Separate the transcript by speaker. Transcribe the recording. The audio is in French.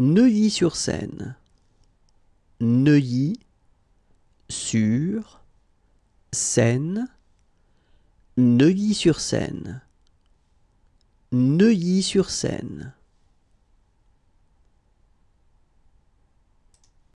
Speaker 1: Neuilly-sur-Seine. Neuilly sur Seine. Neuilly-sur-Seine. seine neuilly sur